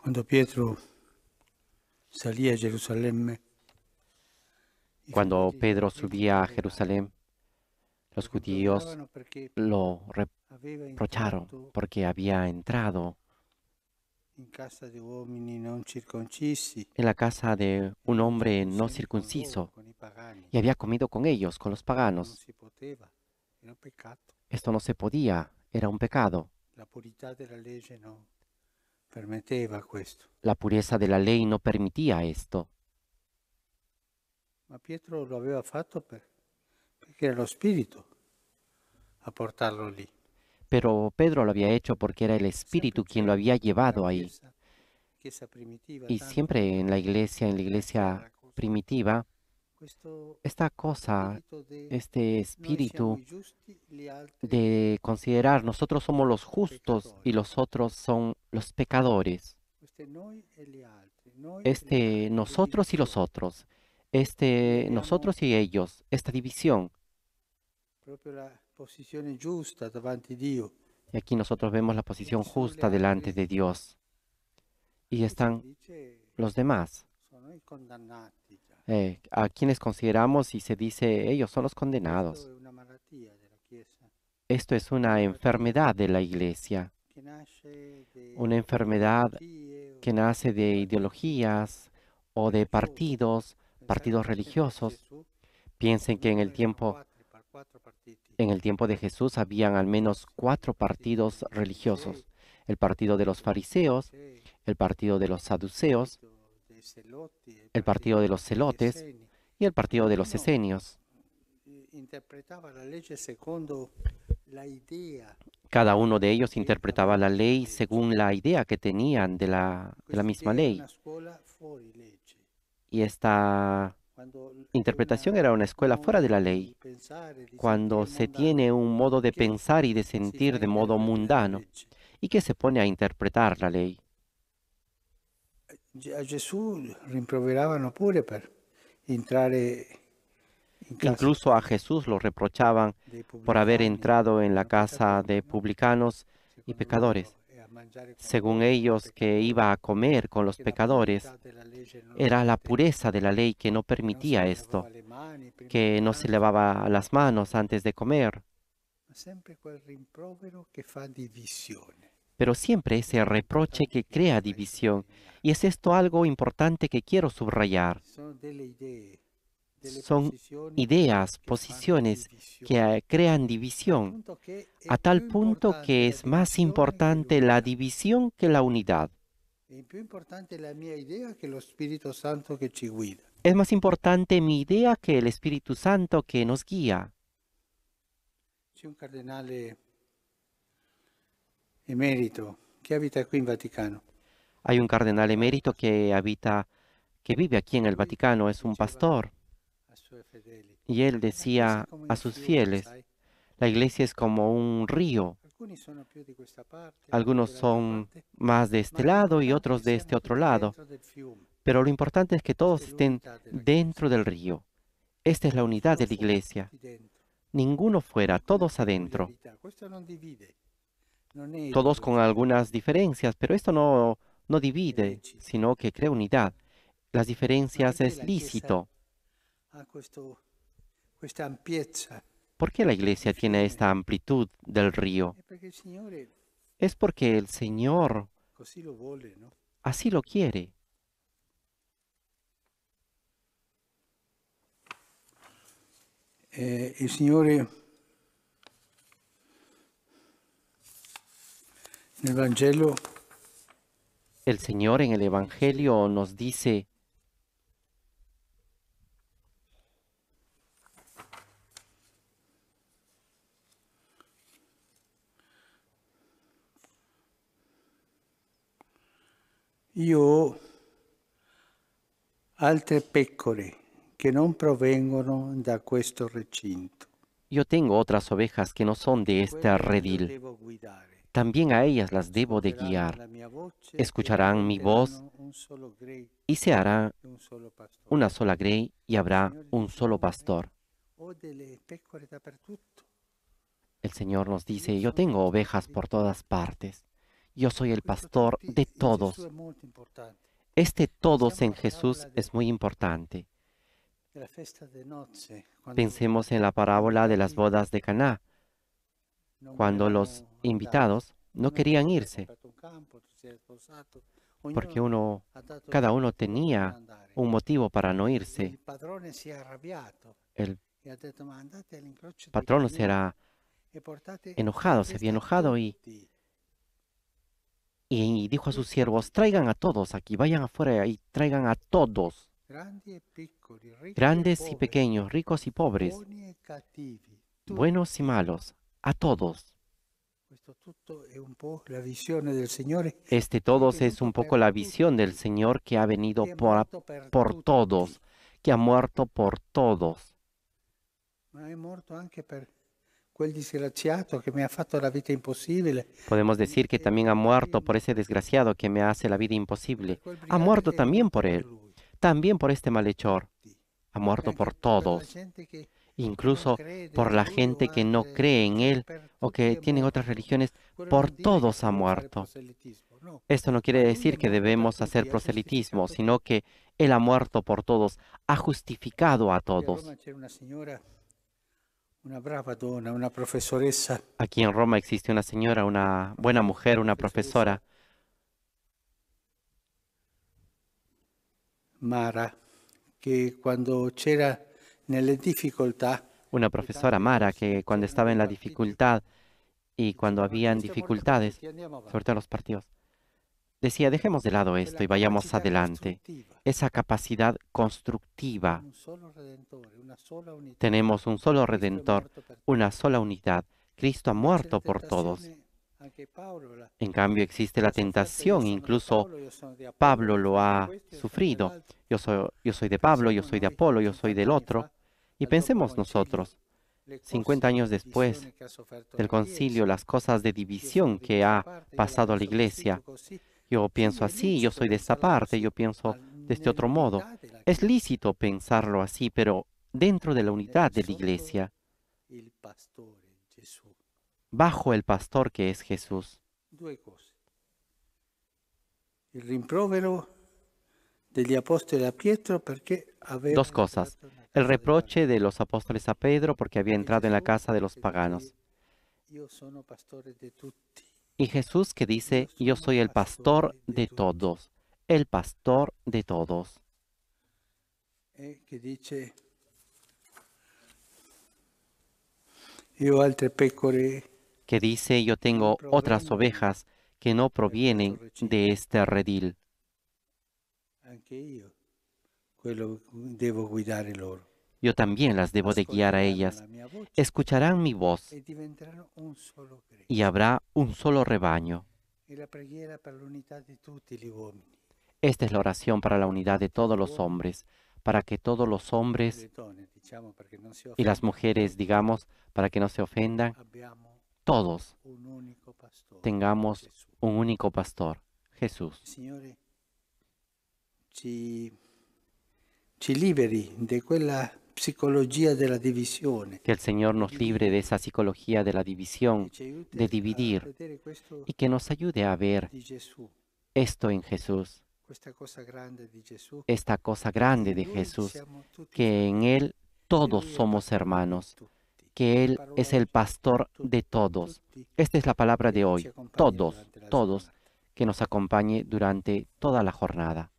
Cuando Pedro salía a Jerusalén, cuando Pedro subía a Jerusalén, los judíos lo reprocharon porque había entrado en la casa de un hombre no circunciso y había comido con ellos, con los paganos. Esto no se podía, era un pecado. La pureza de la ley no permitía esto. Ma Pietro lo aveva fatto per, perché lo spirito a portarlo lì. Pero Pedro lo había hecho porque era el espíritu quien lo había llevado ahí. Y siempre en la iglesia, en la iglesia primitiva, esta cosa, este espíritu de considerar nosotros somos los justos y los otros son los pecadores. Este, este nosotros y los otros, este, este nosotros y ellos, esta división. Y aquí nosotros vemos la posición justa delante de Dios. Y están los demás eh, a quienes consideramos y se dice ellos son los condenados. Esto es una enfermedad de la iglesia, una enfermedad que nace de ideologías o de partidos, partidos religiosos. Piensen que en el tiempo en el tiempo de Jesús habían al menos cuatro partidos religiosos. El partido de los fariseos, el partido de los saduceos, el partido de los celotes y el partido de los esenios. Cada uno de ellos interpretaba la ley según la idea que tenían de la, de la misma este, ley. Y esta interpretación era una escuela fuera de la ley, cuando se tiene un modo de pensar y de sentir de modo mundano y que se pone a interpretar la ley. Incluso a Jesús lo reprochaban por haber entrado en la casa de publicanos y pecadores. Según ellos, que iba a comer con los pecadores, era la pureza de la ley que no permitía esto, que no se lavaba las manos antes de comer. Siempre que pero siempre ese reproche que crea división. Y es esto algo importante que quiero subrayar. Son ideas, posiciones que eh, crean división, a tal punto que es más importante la división que la unidad. Es más importante mi idea que el Espíritu Santo que nos guía. Eh, que habita aquí en Vaticano. Hay un cardenal emérito que habita, que vive aquí en el Vaticano, es un pastor. Y él decía a sus fieles, la iglesia es como un río. Algunos son más de este lado y otros de este otro lado. Pero lo importante es que todos estén dentro del río. Esta es la unidad de la iglesia. Ninguno fuera, todos adentro todos con algunas diferencias, pero esto no, divide, sino que crea unidad. Las diferencias es lícito. ¿Por qué la iglesia tiene esta amplitud del río? Es porque el Señor así lo quiere. Eh, el Señor El Evangelio. El Señor en el Evangelio nos dice, Yo, altre pecore che non provengono da questo recinto. Yo tengo otras ovejas que no son de pues este redil también a ellas las debo de guiar. Escucharán mi voz y se hará una sola grey y habrá un solo pastor. El Señor nos dice, yo tengo ovejas por todas partes. Yo soy el pastor de todos. Este todos en Jesús es muy importante. Pensemos en la parábola de las bodas de Caná, cuando los invitados no querían irse, porque uno, cada uno tenía un motivo para no irse. El patrono era enojado, se había enojado y, y dijo a sus este siervos, traigan a todos aquí, vayan afuera y traigan a todos, grandes y pequeños, ricos y pobres, buenos y malos, a todos. Eh, este todos es un poco la visión del Señor que ha venido por, por todos, que ha muerto por todos. Podemos decir que también ha muerto por ese desgraciado que me hace la vida imposible. Ha muerto también por él, también por este malhechor. Ha muerto por todos incluso por la gente que no cree en Él o que tienen otras religiones, por todos ha muerto. Esto no quiere decir que debemos hacer proselitismo, sino que Él ha muerto por todos, ha justificado a todos. Aquí en Roma existe una señora, una buena mujer, una profesora. Mara, que cuando c'era una profesora Mara que cuando estaba en la dificultad y cuando habían este dificultades, sobre todo los partidos, decía, dejemos de lado esto y vayamos adelante. Esa capacidad constructiva. Tenemos un solo redentor, una sola unidad. Cristo ha muerto por todos. En cambio existe la tentación, incluso Pablo lo ha sufrido. Yo soy, yo soy de Pablo, yo soy de Apolo, yo soy del otro. Y pensemos nosotros, 50 años después del concilio, las cosas de división que ha pasado a la iglesia. Yo pienso así, yo soy de esta parte, yo pienso de este otro modo. Es lícito pensarlo así, pero dentro de la unidad de la iglesia, bajo el pastor que es Jesús. Dos cosas. El reproche de los apóstoles a Pedro porque había este entrado en la casa de los paganos. Y Jesús que dice, yo soy el pastor de todos, el pastor de todos. Eh, que dice, yo tengo otras ovejas que no provienen de este redil. Pues Yo también las debo de guiar a ellas. Escucharán mi voz y habrá un solo rebaño. Esta es la oración para la unidad de todos los hombres, para que todos los hombres y las mujeres, digamos, para que no se ofendan, todos tengamos un único pastor, Jesús de psicología de la Que el Señor nos libre de esa psicología de la división, de dividir, y que nos ayude a ver esto en Jesús, esta cosa grande de Jesús, que en Él todos somos hermanos, que Él es el pastor de todos. Esta es la palabra de hoy, todos, todos, que nos acompañe durante toda la jornada.